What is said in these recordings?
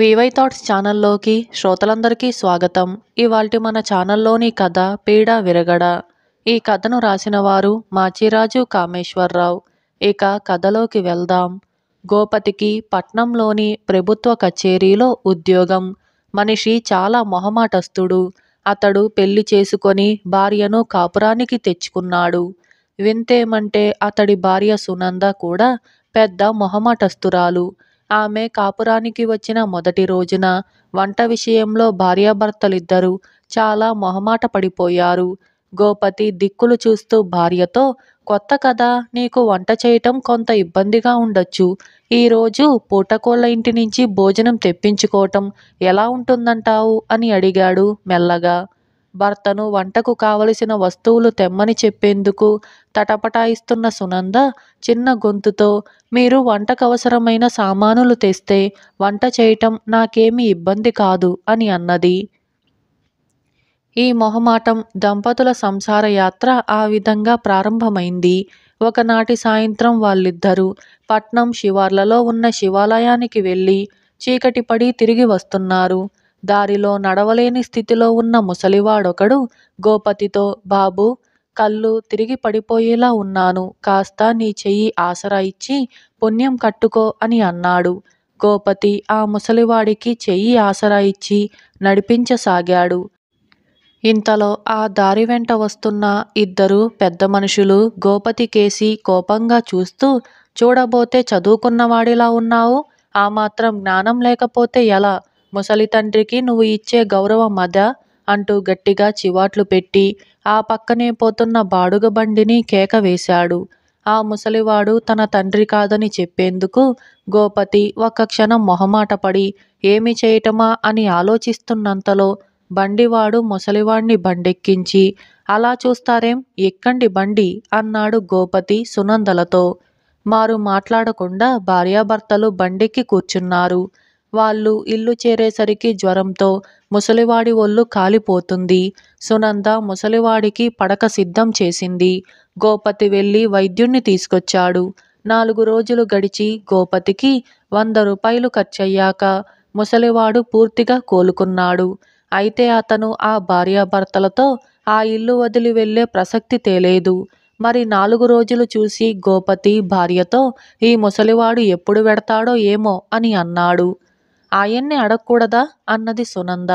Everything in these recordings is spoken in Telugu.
వివై థాట్స్ ఛానల్లోకి శ్రోతలందరికీ స్వాగతం ఇవాళ మన ఛానల్లోని కథ పీడ విరగడ ఈ కథను రాసిన వారు మాచిరాజు కామేశ్వరరావు ఇక కథలోకి వెళ్దాం గోపతికి పట్నంలోని ప్రభుత్వ కచేరీలో ఉద్యోగం మనిషి చాలా మొహమాటస్తుడు అతడు పెళ్లి చేసుకొని భార్యను కాపురానికి తెచ్చుకున్నాడు వింతేమంటే అతడి భార్య సునంద కూడా పెద్ద మొహమాటస్తురాలు ఆమె కాపురానికి వచ్చిన మొదటి రోజున వంట విషయంలో భార్యాభర్తలిద్దరూ చాలా మొహమాట పడిపోయారు గోపతి దిక్కులు చూస్తూ భార్యతో కొత్త కదా నీకు వంట చేయటం కొంత ఇబ్బందిగా ఉండొచ్చు ఈరోజు పూటకోళ్ళ ఇంటి నుంచి భోజనం తెప్పించుకోవటం ఎలా ఉంటుందంటావు అని అడిగాడు మెల్లగా భర్తను వంటకు కావలసిన వస్తువులు తెమ్మని చెప్పేందుకు తటపటాయిస్తున్న సునంద చిన్న గొంతుతో మీరు వంటకవసరమైన సామానులు తెస్తే వంట చేయటం నాకేమి ఇబ్బంది కాదు అని అన్నది ఈ మొహమాటం దంపతుల సంసార యాత్ర ఆ విధంగా ప్రారంభమైంది ఒకనాటి సాయంత్రం వాళ్ళిద్దరూ పట్నం శివార్లలో ఉన్న శివాలయానికి వెళ్ళి చీకటి పడి తిరిగి వస్తున్నారు దారిలో నడవలేని స్థితిలో ఉన్న ముసలివాడొకడు గోపతితో బాబు కళ్ళు తిరిగి పడిపోయేలా ఉన్నాను కాస్త నీ చెయ్యి ఆసరా ఇచ్చి పుణ్యం కట్టుకో అని అన్నాడు గోపతి ఆ ముసలివాడికి చెయ్యి ఆసరా ఇచ్చి నడిపించసాగాడు ఇంతలో ఆ దారి వెంట వస్తున్న ఇద్దరు పెద్ద మనుషులు గోపతి కేసి కోపంగా చూస్తూ చూడబోతే చదువుకున్నవాడిలా ఉన్నావు ఆ మాత్రం జ్ఞానం లేకపోతే ఎలా ముసలి తండ్రికి నువ్వు ఇచ్చే గౌరవం అదా అంటూ గట్టిగా చివాట్లు పెట్టి ఆ పక్కనే పోతున్న బాడుగ బండిని కేక వేశాడు ఆ ముసలివాడు తన తండ్రి కాదని చెప్పేందుకు గోపతి ఒక్క క్షణం మొహమాటపడి ఏమి చేయటమా అని ఆలోచిస్తున్నంతలో బండివాడు ముసలివాణ్ణి బండెక్కించి అలా చూస్తారేం ఎక్కండి బండి అన్నాడు గోపతి సునందలతో మారు మాట్లాడకుండా భార్యాభర్తలు బండెక్కి కూర్చున్నారు వాళ్ళు ఇల్లు చేరేసరికి జ్వరంతో ముసలివాడి ఒళ్ళు కాలిపోతుంది సునంద ముసలివాడికి పడక సిద్ధం చేసింది గోపతి వెళ్ళి వైద్యుణ్ణి తీసుకొచ్చాడు నాలుగు రోజులు గడిచి గోపతికి వంద రూపాయలు ఖర్చయ్యాక ముసలివాడు పూర్తిగా కోలుకున్నాడు అయితే అతను ఆ భార్యాభర్తలతో ఆ ఇల్లు వదిలి వెళ్లే ప్రసక్తి తేలేదు మరి నాలుగు రోజులు చూసి గోపతి భార్యతో ఈ ముసలివాడు ఎప్పుడు వెడతాడో ఏమో అని అన్నాడు ఆయన్ని అడగకూడదా అన్నది సునంద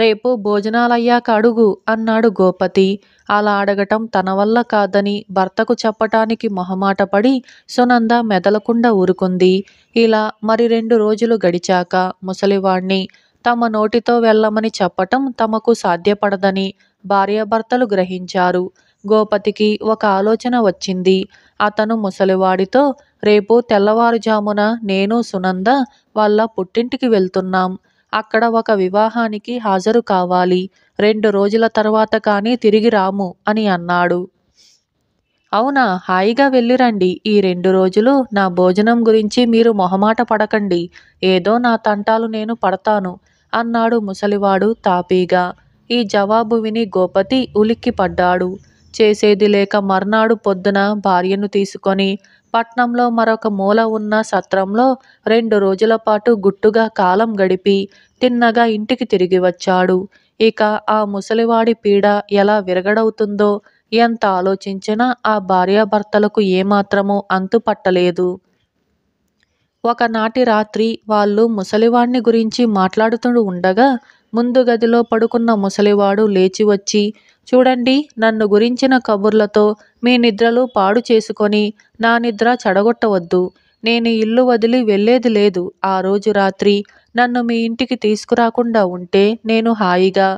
రేపు భోజనాలయ్యాక అడుగు అన్నాడు గోపతి అలా అడగటం తన వల్ల కాదని భర్తకు చెప్పటానికి మొహమాటపడి సునంద మెదలకుండా ఊరుకుంది ఇలా మరి రెండు రోజులు గడిచాక ముసలివాణ్ణి తమ నోటితో వెళ్ళమని చెప్పటం తమకు సాధ్యపడదని భార్యాభర్తలు గ్రహించారు గోపతికి ఒక ఆలోచన వచ్చింది అతను ముసలివాడితో రేపు తెల్లవారుజామున నేను సునంద వాళ్ళ పుట్టింటికి వెళ్తున్నాం అక్కడ ఒక వివాహానికి హాజరు కావాలి రెండు రోజుల తర్వాత కానీ తిరిగి రాము అని అన్నాడు అవునా హాయిగా వెళ్ళిరండి ఈ రెండు రోజులు నా భోజనం గురించి మీరు మొహమాట పడకండి ఏదో నా తంటాలు నేను పడతాను అన్నాడు ముసలివాడు తాపీగా ఈ జవాబు విని గోపతి ఉలిక్కిపడ్డాడు చేసేది లేక మర్నాడు పొద్దున భార్యను తీసుకొని పట్నంలో మరొక మూల ఉన్న సత్రంలో రెండు రోజుల పాటు గుట్టుగా కాలం గడిపి తిన్నగా ఇంటికి తిరిగి వచ్చాడు ఇక ఆ ముసలివాడి పీడ ఎలా విరగడవుతుందో ఎంత ఆలోచించినా ఆ భార్యాభర్తలకు ఏమాత్రమూ అంతు పట్టలేదు ఒకనాటి రాత్రి వాళ్ళు ముసలివాణ్ణి గురించి మాట్లాడుతూ ఉండగా ముందు గదిలో పడుకున్న ముసలివాడు లేచి వచ్చి చూడండి నన్ను గురించిన కబుర్లతో మీ నిద్రలు పాడు చేసుకొని నా నిద్ర చెడగొట్టవద్దు నేను ఇల్లు వదిలి వెళ్ళేది లేదు ఆ రోజు రాత్రి నన్ను మీ ఇంటికి తీసుకురాకుండా ఉంటే నేను హాయిగా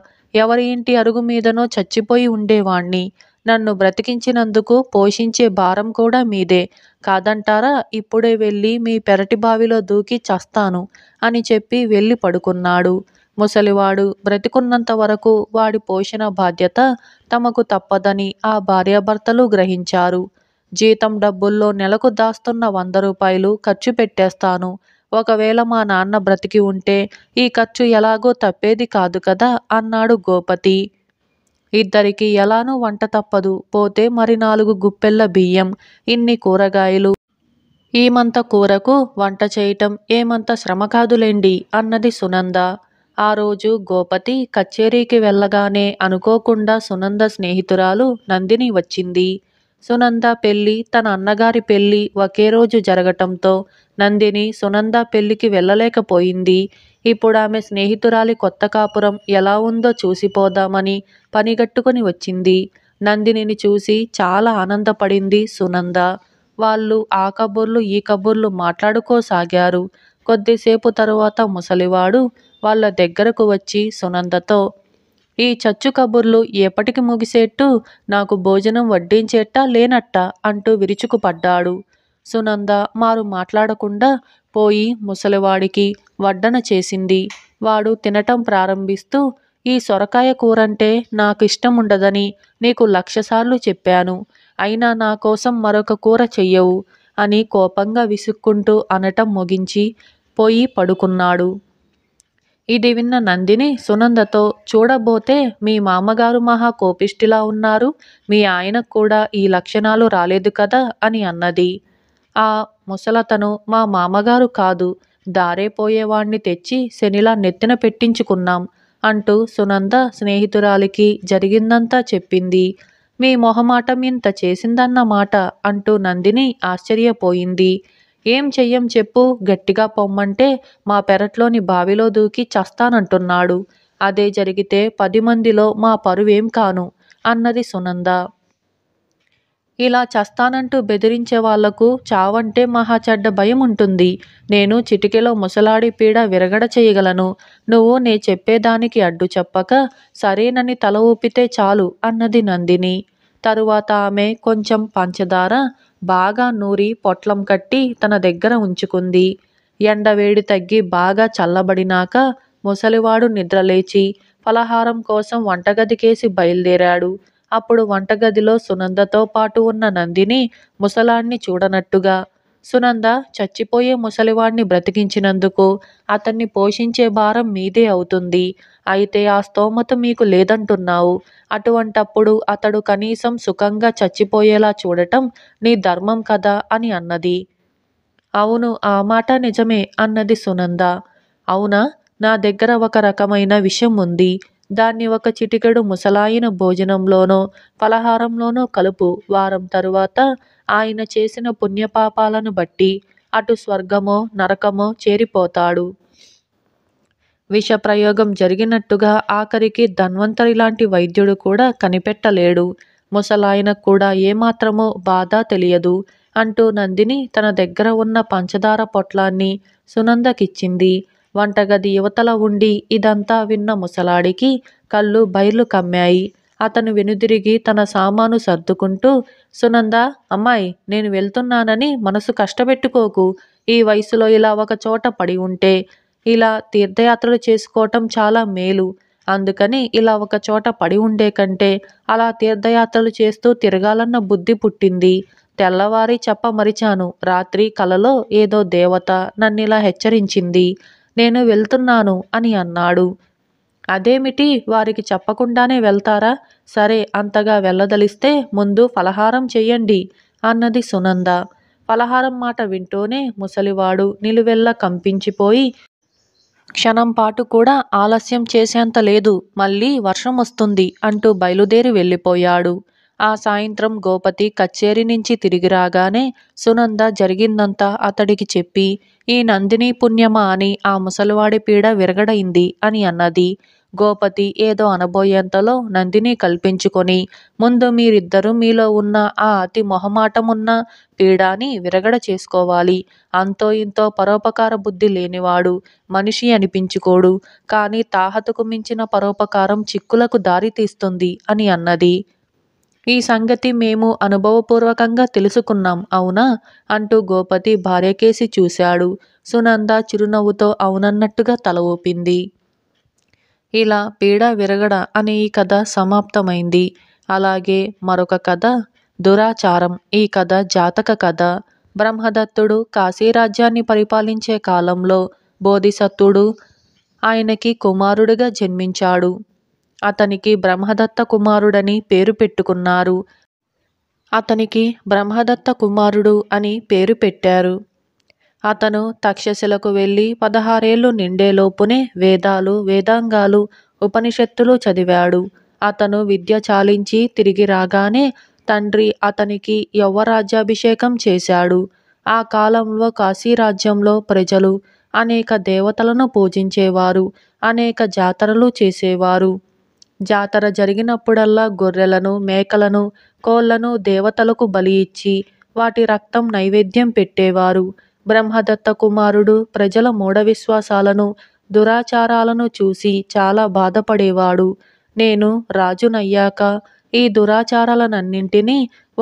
ఎవరి ఇంటి అరుగు మీదనో చచ్చిపోయి ఉండేవాణ్ణి నన్ను బ్రతికించినందుకు పోషించే భారం కూడా మీదే కాదంటారా ఇప్పుడే వెళ్ళి మీ పెరటి బావిలో దూకి చస్తాను అని చెప్పి వెళ్ళి పడుకున్నాడు ముసలివాడు బ్రతికున్నంత వరకు వాడి పోషణ బాధ్యత తమకు తప్పదని ఆ భార్యాభర్తలు గ్రహించారు జీతం డబ్బుల్లో నెలకు దాస్తున్న వంద రూపాయలు ఖర్చు పెట్టేస్తాను ఒకవేళ మా నాన్న బ్రతికి ఉంటే ఈ ఖర్చు ఎలాగో తప్పేది కాదు కదా అన్నాడు గోపతి ఇద్దరికి ఎలానూ వంట తప్పదు పోతే మరి నాలుగు గుప్పెళ్ళ బియ్యం ఇన్ని కూరగాయలు ఈమంత కూరకు వంట చేయటం ఏమంత శ్రమ కాదులేండి అన్నది సునంద ఆ రోజు గోపతి కచేరీకి వెళ్ళగానే అనుకోకుండా సునంద స్నేహితురాలు నందిని వచ్చింది సునంద పెళ్ళి తన అన్నగారి పెళ్ళి ఒకే రోజు జరగటంతో నందిని సునంద పెళ్ళికి వెళ్ళలేకపోయింది ఇప్పుడు ఆమె స్నేహితురాలి కొత్త కాపురం ఎలా ఉందో చూసిపోదామని పనిగట్టుకుని వచ్చింది నందినిని చూసి చాలా ఆనందపడింది సునంద వాళ్ళు ఆ కబుర్లు ఈ కబుర్లు మాట్లాడుకోసాగారు కొద్దిసేపు తరువాత ముసలివాడు వాళ్ళ దగ్గరకు వచ్చి సునందతో ఈ చచ్చు కబుర్లు ఎప్పటికి ముగిసేట్టు నాకు భోజనం వడ్డించేట్టా లేనట్ట అంటూ విరుచుకుపడ్డాడు సునంద మారు మాట్లాడకుండా పోయి ముసలివాడికి వడ్డన చేసింది వాడు తినటం ప్రారంభిస్తూ ఈ సొరకాయ కూరంటే నాకు ఇష్టం ఉండదని నీకు లక్షసార్లు చెప్పాను అయినా నా కోసం మరొక కూర చెయ్యవు అని కోపంగా విసుక్కుంటూ అనటం ముగించి పోయి పడుకున్నాడు ఇది విన్న నందిని సునందతో చూడబోతే మీ మామగారు మహా కోపిష్టిలా ఉన్నారు మీ ఆయనకు కూడా ఈ లక్షణాలు రాలేదు కదా అని అన్నది ఆ ముసలతను మా మామగారు కాదు దారేపోయేవాణ్ణి తెచ్చి శనిలా నెత్తిన పెట్టించుకున్నాం అంటూ సునంద స్నేహితురాలికి జరిగిందంతా చెప్పింది మీ మొహమాటం ఇంత చేసిందన్నమాట అంటూ నందిని ఆశ్చర్యపోయింది ఏం చెయ్యం చెప్పు గట్టిగా పొమ్మంటే మా పెరట్లోని బావిలో దూకి చస్తానంటున్నాడు అదే జరిగితే పది మందిలో మా పరువేం కాను అన్నది సునంద ఇలా చస్తానంటూ బెదిరించే వాళ్లకు చావంటే మహా చెడ్డ భయం ఉంటుంది నేను చిటికెలో ముసలాడి పీడ విరగడ చేయగలను నువ్వు నే చెప్పేదానికి అడ్డు చెప్పక సరేనని తల ఊపితే చాలు అన్నది నందిని తరువాత ఆమె కొంచెం పంచదార బాగా నూరి పొట్లం కట్టి తన దగ్గర ఉంచుకుంది ఎండవేడి తగ్గి బాగా చల్లబడినాక ముసలివాడు నిద్రలేచి ఫలహారం కోసం వంటగదికేసి బయలుదేరాడు అప్పుడు వంటగదిలో సునందతో పాటు ఉన్న నందిని ముసలాన్ని చూడనట్టుగా సునంద చచ్చిపోయే ముసలివాడిని బ్రతికించినందుకు అతన్ని పోషించే భారం మీదే అవుతుంది అయితే ఆ స్తోమత మీకు లేదంటున్నావు అటువంటప్పుడు అతడు కనీసం సుఖంగా చచ్చిపోయేలా చూడటం నీ ధర్మం కదా అని అన్నది అవును ఆ మాట నిజమే అన్నది సునంద అవునా నా దగ్గర ఒక రకమైన విషయం ఉంది దాన్ని ఒక చిటికెడు ముసలాయిన భోజనంలోనో ఫలహారంలోనో కలుపు వారం తరువాత ఆయన చేసిన పుణ్యపాపాలను బట్టి అటు స్వర్గమో నరకమో చేరిపోతాడు విషప్రయోగం జరిగినట్టుగా ఆఖరికి ధన్వంతరి లాంటి వైద్యుడు కూడా కనిపెట్టలేడు ముసలాయనకు కూడా ఏమాత్రమో బాధ తెలియదు అంటూ నందిని తన దగ్గర ఉన్న పంచదార పొట్లాన్ని సునందకిచ్చింది వంటగది యువతల ఉండి ఇదంతా విన్న ముసలాడికి కళ్ళు బయర్లు కమ్మాయి అతను వెనుదిరిగి తన సామాను సర్దుకుంటూ సునంద అమ్మాయి నేను వెళ్తున్నానని మనసు కష్టపెట్టుకోకు ఈ వయసులో ఇలా ఒక చోట పడి ఉంటే ఇలా తీర్థయాత్రలు చేసుకోవటం చాలా మేలు అందుకని ఇలా ఒక చోట పడి ఉండే కంటే అలా తీర్థయాత్రలు చేస్తూ తిరగాలన్న బుద్ధి పుట్టింది తెల్లవారి చెప్పమరిచాను రాత్రి కలలో ఏదో దేవత నన్నిలా హెచ్చరించింది నేను వెళ్తున్నాను అని అన్నాడు అదేమిటి వారికి చెప్పకుండానే వెళ్తారా సరే అంతగా వెళ్ళదలిస్తే ముందు ఫలహారం చెయ్యండి అన్నది సునంద ఫలహారం మాట వింటూనే ముసలివాడు నిలువెల్ల కంపించిపోయి క్షణం పాటు కూడా ఆలస్యం చేసేంత లేదు మళ్ళీ వర్షం వస్తుంది అంటూ బయలుదేరి వెళ్ళిపోయాడు ఆ సాయంత్రం గోపతి కచ్చేరి నుంచి తిరిగి రాగానే సునంద జరిగిందంతా అతడికి చెప్పి ఈ నందిని పుణ్యమా అని ఆ ముసలివాడి పీడ విరగడైంది అని అన్నది గోపతి ఏదో అనబోయేంతలో నందిని కల్పించుకొని ముందు మీరిద్దరూ మీలో ఉన్న ఆ అతి మొహమాటమున్న పీడాని విరగడ చేసుకోవాలి అంతో ఇంతో పరోపకార బుద్ధి లేనివాడు మనిషి అనిపించుకోడు కానీ తాహతకు మించిన పరోపకారం చిక్కులకు దారి తీస్తుంది అని అన్నది ఈ సంగతి మేము అనుభవపూర్వకంగా తెలుసుకున్నాం అవునా అంటూ గోపతి భార్యకేసి చూశాడు సునంద చిరునవ్వుతో అవునన్నట్టుగా తల ఊపింది ఇలా పీడ విరగడ అనే ఈ కథ సమాప్తమైంది అలాగే మరొక కథ దురాచారం ఈ కథ జాతక కథ బ్రహ్మదత్తుడు కాశీరాజ్యాన్ని పరిపాలించే కాలంలో బోధిసత్తుడు ఆయనకి కుమారుడిగా జన్మించాడు అతనికి బ్రహ్మదత్త కుమారుడని పేరు పెట్టుకున్నారు అతనికి బ్రహ్మదత్త కుమారుడు అని పేరు పెట్టారు అతను తక్షశిలకు వెళ్ళి పదహారేళ్లు నిండేలోపునే వేదాలు వేదాంగాలు ఉపనిషత్తులు చదివాడు అతను విద్య చాలించి తిరిగి రాగానే తండ్రి అతనికి యౌవరాజ్యాభిషేకం చేశాడు ఆ కాలంలో కాశీరాజ్యంలో ప్రజలు అనేక దేవతలను పూజించేవారు అనేక జాతరలు చేసేవారు జాతర జరిగినప్పుడల్లా గొర్రెలను మేకలను కోళ్లను దేవతలకు బలి ఇచ్చి వాటి రక్తం నైవేద్యం పెట్టేవారు బ్రహ్మదత్త కుమారుడు ప్రజల మూఢ విశ్వాసాలను దురాచారాలను చూసి చాలా బాధపడేవాడు నేను రాజునయ్యాక ఈ దురాచారాలనన్నింటినీ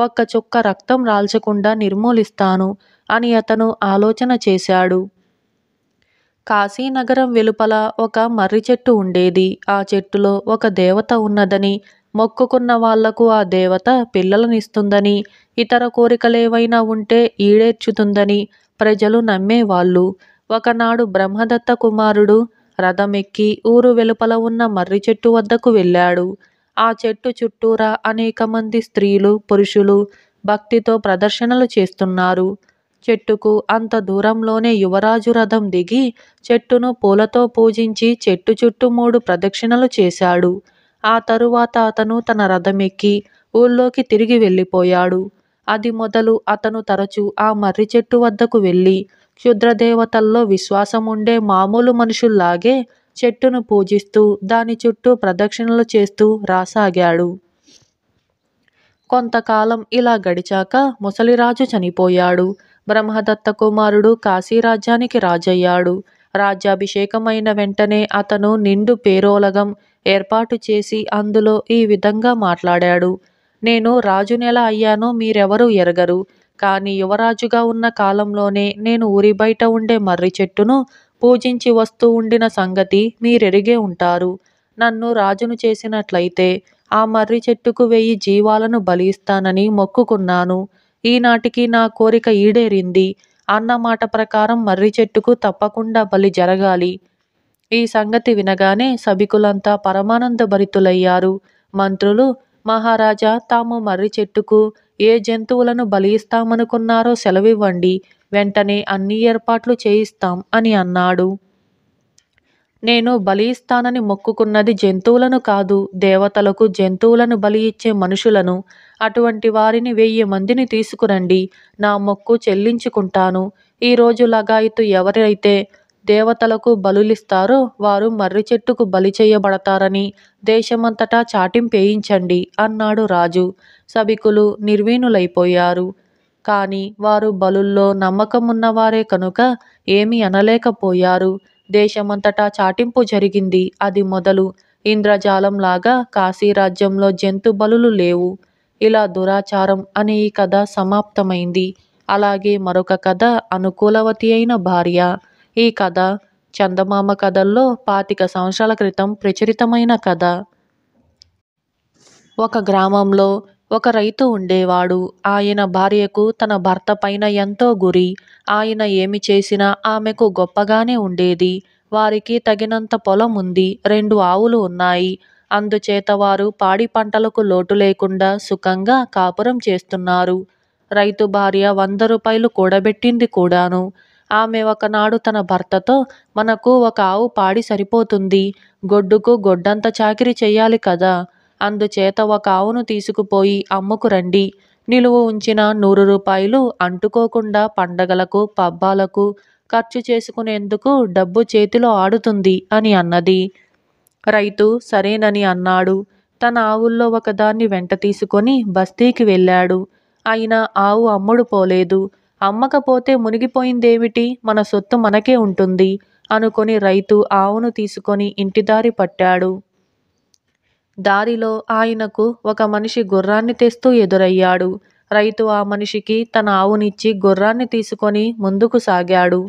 ఒక్క చుక్క రక్తం రాల్చకుండా నిర్మూలిస్తాను అని అతను ఆలోచన చేశాడు కాశీనగరం వెలుపల ఒక మర్రి చెట్టు ఉండేది ఆ చెట్టులో ఒక దేవత ఉన్నదని మొక్కుకున్న వాళ్లకు ఆ దేవత పిల్లలనిస్తుందని ఇతర కోరికలేవైనా ఉంటే ఈడేర్చుతుందని ప్రజలు నమ్మేవాళ్ళు ఒకనాడు బ్రహ్మదత్త కుమారుడు రథమెక్కి ఊరు వెలుపల ఉన్న మర్రి చెట్టు వద్దకు వెళ్ళాడు ఆ చెట్టు చుట్టూరా అనేక మంది స్త్రీలు పురుషులు భక్తితో ప్రదర్శనలు చేస్తున్నారు చెట్టుకు అంత దూరంలోనే యువరాజు రథం దిగి చెట్టును పూలతో పూజించి చెట్టు చుట్టూ మూడు ప్రదక్షిణలు చేశాడు ఆ తరువాత అతను తన రథమెక్కి ఊళ్ళోకి తిరిగి వెళ్ళిపోయాడు అది మొదలు అతను తరచూ ఆ మర్రి చెట్టు వద్దకు వెళ్ళి క్షుద్రదేవతల్లో విశ్వాసముండే మామూలు మనుషుల్లాగే చెట్టును పూజిస్తూ దాని చుట్టూ ప్రదక్షిణలు చేస్తూ రాసాగాడు కొంతకాలం ఇలా గడిచాక ముసలిరాజు చనిపోయాడు బ్రహ్మదత్త కుమారుడు కాశీరాజ్యానికి రాజయ్యాడు రాజ్యాభిషేకమైన వెంటనే అతను నిండు పేరోలగం ఏర్పాటు చేసి అందులో ఈ విధంగా మాట్లాడాడు నేను ఎలా అయ్యానో మీరెవరూ ఎరగరు. కానీ యువరాజుగా ఉన్న కాలంలోనే నేను ఊరి బయట ఉండే మర్రి చెట్టును పూజించి వస్తూ ఉండిన సంగతి మీరెరిగే ఉంటారు. నన్ను రాజును చేసినట్లయితే ఆ మర్రి చెట్టుకు వెయ్యి జీవాలను బలి ఇస్తానని మొక్కుకున్నాను. ఈనాటికి నా కోరిక ఈడేరింది. అన్న మాట ప్రకారం మర్రి చెట్టుకు తప్పకుండా బలి జరగాలి. ఈ సంగతి వినగానే సభికులంతా పరమానంద భరితులయ్యారు మంత్రులు మహారాజా తాము మర్రి చెట్టుకు ఏ జంతువులను ఇస్తామనుకున్నారో సెలవివ్వండి వెంటనే అన్ని ఏర్పాట్లు చేయిస్తాం అని అన్నాడు నేను బలి ఇస్తానని మొక్కుకున్నది జంతువులను కాదు దేవతలకు జంతువులను బలి ఇచ్చే మనుషులను అటువంటి వారిని వెయ్యి మందిని తీసుకురండి నా మొక్కు చెల్లించుకుంటాను ఈరోజు లగాయితు ఎవరైతే దేవతలకు బలులిస్తారో వారు మర్రి చెట్టుకు బలి చేయబడతారని దేశమంతటా పేయించండి అన్నాడు రాజు సభికులు నిర్వీణులైపోయారు కాని వారు బలుల్లో నమ్మకమున్నవారే కనుక ఏమి అనలేకపోయారు దేశమంతటా చాటింపు జరిగింది అది మొదలు ఇంద్రజాలంలాగా కాశీరాజ్యంలో జంతు బలులు లేవు ఇలా దురాచారం అనే ఈ కథ సమాప్తమైంది అలాగే మరొక కథ అనుకూలవతి అయిన భార్య ఈ కథ చందమామ కథల్లో పాతిక సంవత్సరాల క్రితం ప్రచురితమైన కథ ఒక గ్రామంలో ఒక రైతు ఉండేవాడు ఆయన భార్యకు తన భర్త పైన ఎంతో గురి ఆయన ఏమి చేసినా ఆమెకు గొప్పగానే ఉండేది వారికి తగినంత పొలం ఉంది రెండు ఆవులు ఉన్నాయి అందుచేత వారు పాడి పంటలకు లోటు లేకుండా సుఖంగా కాపురం చేస్తున్నారు రైతు భార్య వంద రూపాయలు కూడబెట్టింది కూడాను ఆమె ఒకనాడు తన భర్తతో మనకు ఒక ఆవు పాడి సరిపోతుంది గొడ్డుకు గొడ్డంత చాకిరి చెయ్యాలి కదా అందుచేత ఒక ఆవును తీసుకుపోయి అమ్ముకు రండి నిలువు ఉంచిన నూరు రూపాయలు అంటుకోకుండా పండగలకు పబ్బాలకు ఖర్చు చేసుకునేందుకు డబ్బు చేతిలో ఆడుతుంది అని అన్నది రైతు సరేనని అన్నాడు తన ఆవుల్లో ఒకదాన్ని వెంట తీసుకొని బస్తీకి వెళ్ళాడు అయినా ఆవు అమ్ముడు పోలేదు అమ్మకపోతే మునిగిపోయిందేమిటి మన సొత్తు మనకే ఉంటుంది అనుకొని రైతు ఆవును తీసుకొని ఇంటిదారి పట్టాడు దారిలో ఆయనకు ఒక మనిషి గుర్రాన్ని తెస్తూ ఎదురయ్యాడు రైతు ఆ మనిషికి తన ఆవునిచ్చి గుర్రాన్ని తీసుకొని ముందుకు సాగాడు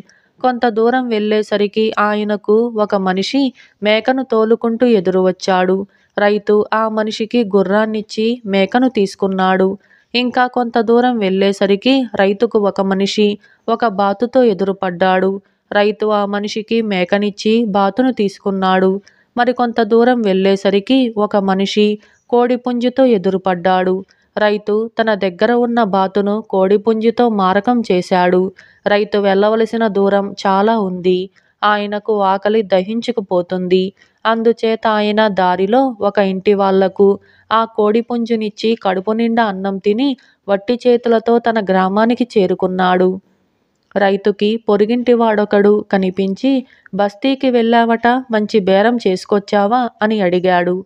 కొంత దూరం వెళ్ళేసరికి ఆయనకు ఒక మనిషి మేకను తోలుకుంటూ ఎదురు వచ్చాడు రైతు ఆ మనిషికి గుర్రాన్నిచ్చి మేకను తీసుకున్నాడు ఇంకా కొంత దూరం వెళ్ళేసరికి రైతుకు ఒక మనిషి ఒక బాతుతో ఎదురుపడ్డాడు రైతు ఆ మనిషికి మేకనిచ్చి బాతును తీసుకున్నాడు మరికొంత దూరం వెళ్ళేసరికి ఒక మనిషి కోడిపుంజుతో ఎదురుపడ్డాడు రైతు తన దగ్గర ఉన్న బాతును కోడిపుంజుతో మారకం చేశాడు రైతు వెళ్ళవలసిన దూరం చాలా ఉంది ఆయనకు ఆకలి దహించుకుపోతుంది అందుచేత ఆయన దారిలో ఒక ఇంటి వాళ్లకు ఆ కోడిపుంజునిచ్చి కడుపు నిండా అన్నం తిని వట్టి చేతులతో తన గ్రామానికి చేరుకున్నాడు రైతుకి పొరిగింటి వాడొకడు కనిపించి బస్తీకి వెళ్ళావట మంచి బేరం చేసుకొచ్చావా అని అడిగాడు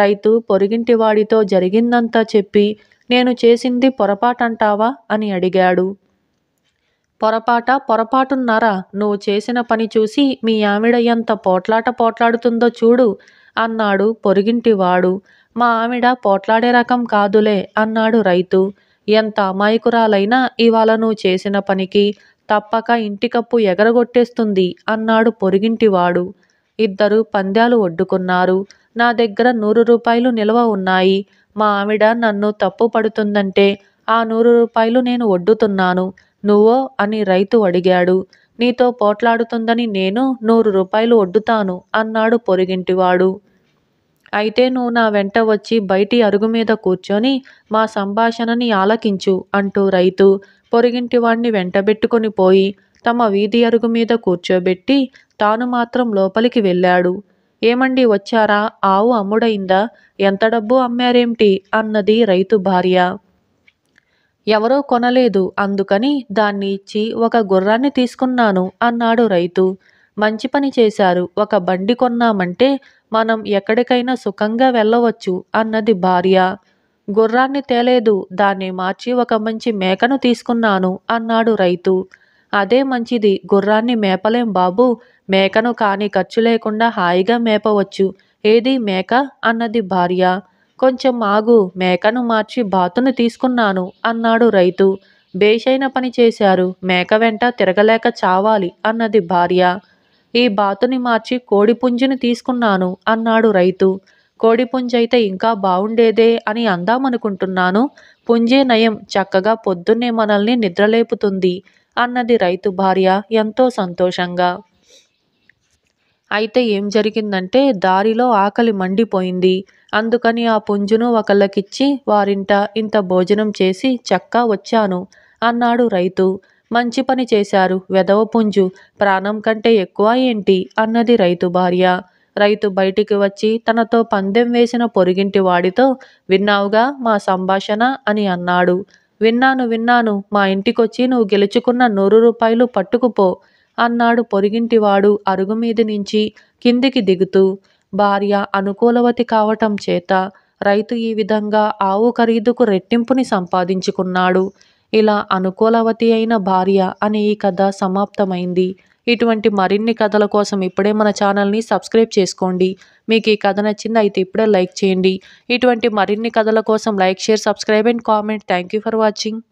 రైతు పొరిగింటి వాడితో జరిగిందంతా చెప్పి నేను చేసింది పొరపాటంటావా అని అడిగాడు పొరపాట పొరపాటున్నారా నువ్వు చేసిన పని చూసి మీ ఆవిడ ఎంత పోట్లాట పోట్లాడుతుందో చూడు అన్నాడు పొరిగింటివాడు మా ఆవిడ పోట్లాడే రకం కాదులే అన్నాడు రైతు ఎంత అమాయకురాలైనా ఇవాళ నువ్వు చేసిన పనికి తప్పక ఇంటికప్పు ఎగరగొట్టేస్తుంది అన్నాడు పొరిగింటివాడు ఇద్దరు పంద్యాలు ఒడ్డుకున్నారు నా దగ్గర నూరు రూపాయలు నిల్వ ఉన్నాయి మా ఆవిడ నన్ను తప్పు పడుతుందంటే ఆ నూరు రూపాయలు నేను ఒడ్డుతున్నాను నువ్వో అని రైతు అడిగాడు నీతో పోట్లాడుతుందని నేను నూరు రూపాయలు ఒడ్డుతాను అన్నాడు పొరిగింటివాడు అయితే నువ్వు నా వెంట వచ్చి బయటి అరుగు మీద కూర్చొని మా సంభాషణని ఆలకించు అంటూ రైతు పొరుగింటి వెంటబెట్టుకుని పోయి తమ వీధి అరుగు మీద కూర్చోబెట్టి తాను మాత్రం లోపలికి వెళ్ళాడు ఏమండి వచ్చారా ఆవు అమ్ముడైందా ఎంత డబ్బు అమ్మారేమిటి అన్నది రైతు భార్య ఎవరో కొనలేదు అందుకని దాన్ని ఇచ్చి ఒక గుర్రాన్ని తీసుకున్నాను అన్నాడు రైతు మంచి పని చేశారు ఒక బండి కొన్నామంటే మనం ఎక్కడికైనా సుఖంగా వెళ్ళవచ్చు అన్నది భార్య గుర్రాన్ని తేలేదు దాన్ని మార్చి ఒక మంచి మేకను తీసుకున్నాను అన్నాడు రైతు అదే మంచిది గుర్రాన్ని మేపలేం బాబు మేకను కానీ ఖర్చు లేకుండా హాయిగా మేపవచ్చు ఏది మేక అన్నది భార్య కొంచెం ఆగు మేకను మార్చి బాతును తీసుకున్నాను అన్నాడు రైతు బేషైన పని చేశారు మేక వెంట తిరగలేక చావాలి అన్నది భార్య ఈ బాతుని మార్చి కోడిపుంజుని తీసుకున్నాను అన్నాడు రైతు కోడిపుంజైతే ఇంకా బావుండేదే అని అందామనుకుంటున్నాను పుంజే నయం చక్కగా పొద్దున్నే మనల్ని నిద్రలేపుతుంది అన్నది రైతు భార్య ఎంతో సంతోషంగా అయితే ఏం జరిగిందంటే దారిలో ఆకలి మండిపోయింది అందుకని ఆ పుంజును ఒకళ్ళకిచ్చి వారింట ఇంత భోజనం చేసి చక్కా వచ్చాను అన్నాడు రైతు మంచి పని చేశారు వెదవ పుంజు ప్రాణం కంటే ఎక్కువ ఏంటి అన్నది రైతు భార్య రైతు బయటికి వచ్చి తనతో పందెం వేసిన పొరిగింటి వాడితో విన్నావుగా మా సంభాషణ అని అన్నాడు విన్నాను విన్నాను మా ఇంటికొచ్చి నువ్వు గెలుచుకున్న నూరు రూపాయలు పట్టుకుపో అన్నాడు పొరిగింటివాడు అరుగుమీద నుంచి కిందికి దిగుతూ భార్య అనుకూలవతి కావటం చేత రైతు ఈ విధంగా ఆవు ఖరీదుకు రెట్టింపుని సంపాదించుకున్నాడు ఇలా అనుకూలవతి అయిన భార్య అనే ఈ కథ సమాప్తమైంది ఇటువంటి మరిన్ని కథల కోసం ఇప్పుడే మన ఛానల్ని సబ్స్క్రైబ్ చేసుకోండి మీకు ఈ కథ నచ్చింది అయితే ఇప్పుడే లైక్ చేయండి ఇటువంటి మరిన్ని కథల కోసం like share subscribe and comment thank for watching